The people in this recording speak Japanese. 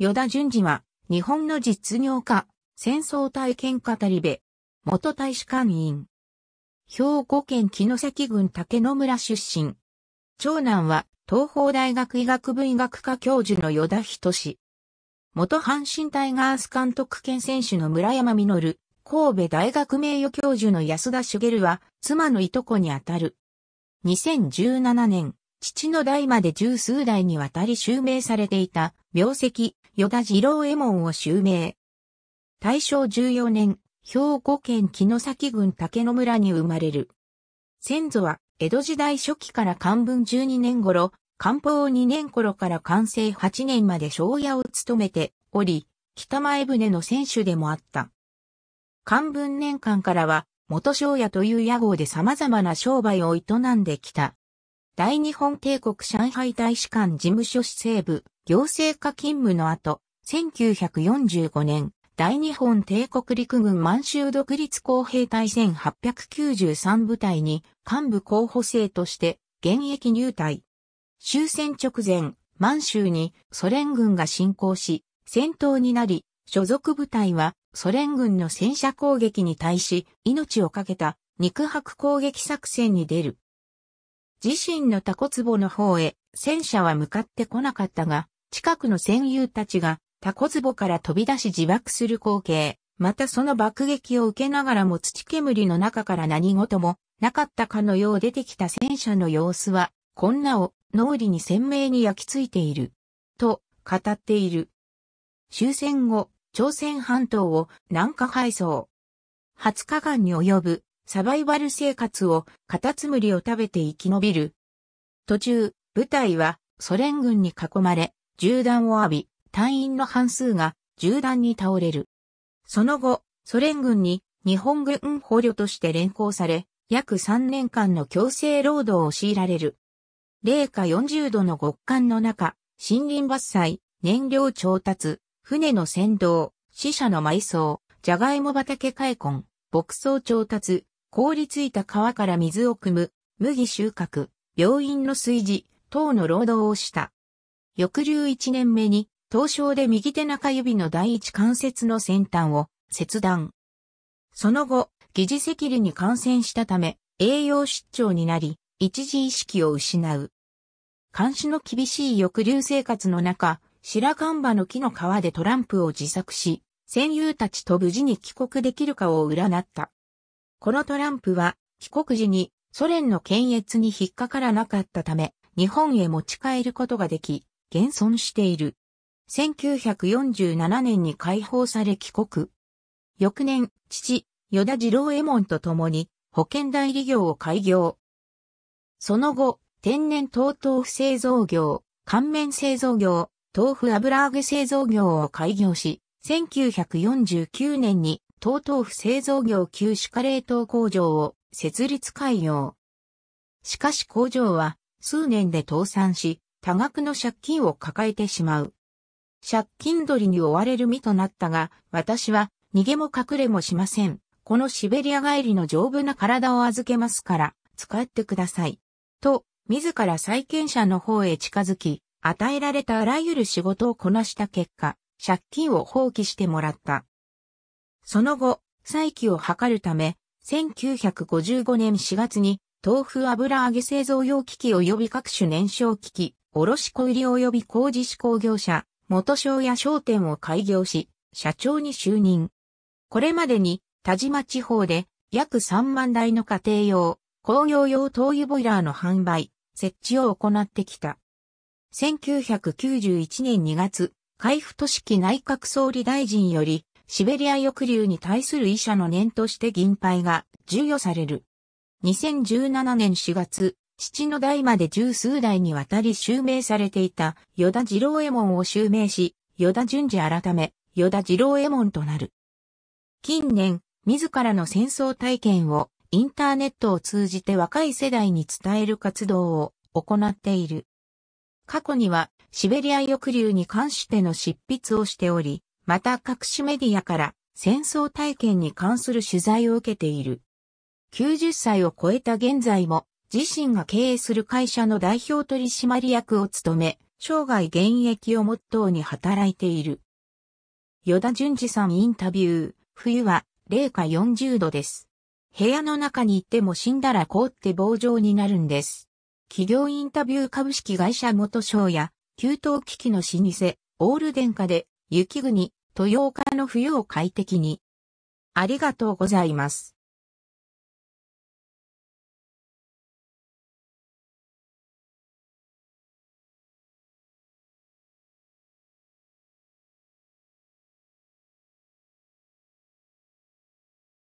与田淳二は、日本の実業家、戦争体験語り部、元大使館員。兵庫県木の崎郡竹野村出身。長男は、東邦大学医学部医学科教授の与田仁。元阪神タイガース監督兼選手の村山実、神戸大学名誉教授の安田茂は、妻のいとこにあたる。2017年、父の代まで十数代にわたり襲名されていた、病跡、与田次郎右衛門を襲名。大正14年、兵庫県木の崎郡竹野村に生まれる。先祖は、江戸時代初期から漢文12年頃、漢方2年頃から完成8年まで庄屋を務めており、北前船の選手でもあった。漢文年間からは、元庄屋という屋号で様々な商売を営んできた。大日本帝国上海大使館事務所市政部行政課勤務の後、1945年、大日本帝国陸軍満州独立公兵隊1893部隊に幹部候補生として現役入隊。終戦直前、満州にソ連軍が侵攻し、戦闘になり、所属部隊はソ連軍の戦車攻撃に対し命を懸けた肉薄攻撃作戦に出る。自身のタコ壺の方へ戦車は向かってこなかったが、近くの戦友たちがタコ壺から飛び出し自爆する光景、またその爆撃を受けながらも土煙の中から何事もなかったかのよう出てきた戦車の様子は、こんなを脳裏に鮮明に焼き付いている。と、語っている。終戦後、朝鮮半島を南下敗走。20日間に及ぶサバイバル生活をカタツムリを食べて生き延びる。途中、部隊はソ連軍に囲まれ、銃弾を浴び、隊員の半数が銃弾に倒れる。その後、ソ連軍に日本軍捕虜として連行され、約3年間の強制労働を強いられる。零下40度の極寒の中、森林伐採、燃料調達、船の先導、死者の埋葬、ジャガイモ畑開墾、牧草調達、凍りついた川から水を汲む、麦収穫、病院の炊事、等の労働をした。翌流一年目に、凍傷で右手中指の第一関節の先端を切断。その後、疑似赤痢に感染したため、栄養失調になり、一時意識を失う。監視の厳しい抑留生活の中、白樺馬の木の皮でトランプを自作し、戦友たちと無事に帰国できるかを占った。このトランプは帰国時にソ連の検閲に引っかからなかったため、日本へ持ち帰ることができ、現存している。1947年に解放され帰国。翌年、父、与田次郎衛門と共に保険代理業を開業。その後、天然糖豆腐製造業、乾麺製造業、豆腐油揚げ製造業を開業し、1949年に東東府製造業旧歯科冷凍工場を設立開業。しかし工場は数年で倒産し、多額の借金を抱えてしまう。借金取りに追われる身となったが、私は逃げも隠れもしません。このシベリア帰りの丈夫な体を預けますから、使ってください。と、自ら債権者の方へ近づき、与えられたあらゆる仕事をこなした結果、借金を放棄してもらった。その後、再起を図るため、1955年4月に豆腐油揚げ製造用機器及び各種燃焼機器、卸小売及び工事施工業者、元商や商店を開業し、社長に就任。これまでに、田島地方で約3万台の家庭用、工業用灯油ボイラーの販売、設置を行ってきた。1991年2月、海部都市内閣総理大臣より、シベリア抑留に対する医者の念として銀牌が授与される。2017年4月、七の代まで十数代にわたり襲名されていた、与田二郎右衛門を襲名し、与田順次改め、与田二郎右衛門となる。近年、自らの戦争体験をインターネットを通じて若い世代に伝える活動を行っている。過去にはシベリア抑留に関しての執筆をしており、また各種メディアから戦争体験に関する取材を受けている。90歳を超えた現在も自身が経営する会社の代表取締役を務め、生涯現役をモットーに働いている。与田淳二さんインタビュー、冬は零下40度です。部屋の中に行っても死んだら凍って棒状になるんです。企業インタビュー株式会社元商や、給湯機器の老舗、オール電化で、雪国、豊岡の冬を快適に。ありがとうございます。